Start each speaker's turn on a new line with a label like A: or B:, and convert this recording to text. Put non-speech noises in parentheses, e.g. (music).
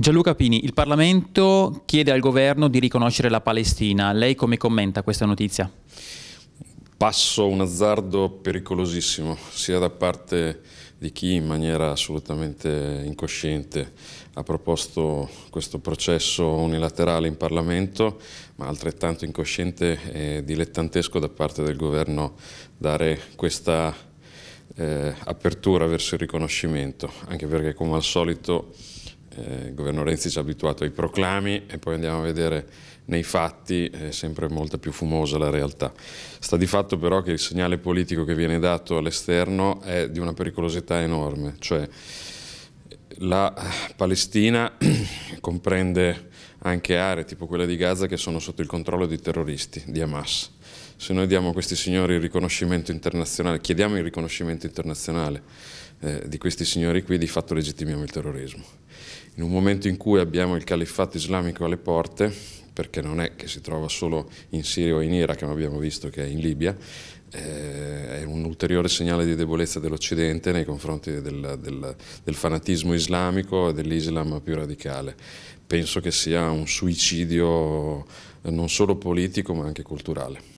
A: Gianluca Pini, il Parlamento chiede al governo di riconoscere la Palestina. Lei come commenta questa notizia? Passo un azzardo pericolosissimo, sia da parte di chi in maniera assolutamente incosciente ha proposto questo processo unilaterale in Parlamento, ma altrettanto incosciente e dilettantesco da parte del governo dare questa eh, apertura verso il riconoscimento, anche perché come al solito il eh, governo Renzi ci ha abituato ai proclami e poi andiamo a vedere nei fatti è sempre molto più fumosa la realtà. Sta di fatto però che il segnale politico che viene dato all'esterno è di una pericolosità enorme, cioè la Palestina (clears throat) comprende anche aree tipo quella di Gaza che sono sotto il controllo di terroristi, di Hamas. Se noi diamo a questi signori il riconoscimento internazionale, chiediamo il riconoscimento internazionale eh, di questi signori qui di fatto legittimiamo il terrorismo. In un momento in cui abbiamo il califfato islamico alle porte, perché non è che si trova solo in Siria o in Iraq, ma abbiamo visto che è in Libia, eh, è un ulteriore segnale di debolezza dell'Occidente nei confronti del, del, del fanatismo islamico e dell'Islam più radicale. Penso che sia un suicidio non solo politico ma anche culturale.